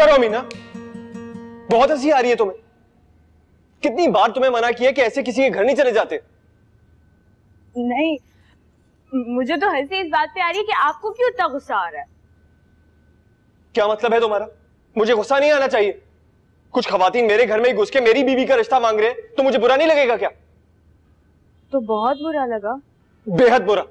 करो मीना बहुत हंसी आ रही है तुम्हें कितनी बार तुम्हें मना किया कि ऐसे किसी के घर नहीं चले जाते नहीं मुझे तो हंसी इस बात पे आ रही है कि आपको क्यों इतना गुस्सा आ रहा है क्या मतलब है तुम्हारा मुझे गुस्सा नहीं आना चाहिए कुछ खवातीन मेरे घर में ही घुस के मेरी बीवी का रिश्ता मांग रहे हैं तो मुझे बुरा नहीं लगेगा क्या तो बहुत बुरा लगा बेहद बुरा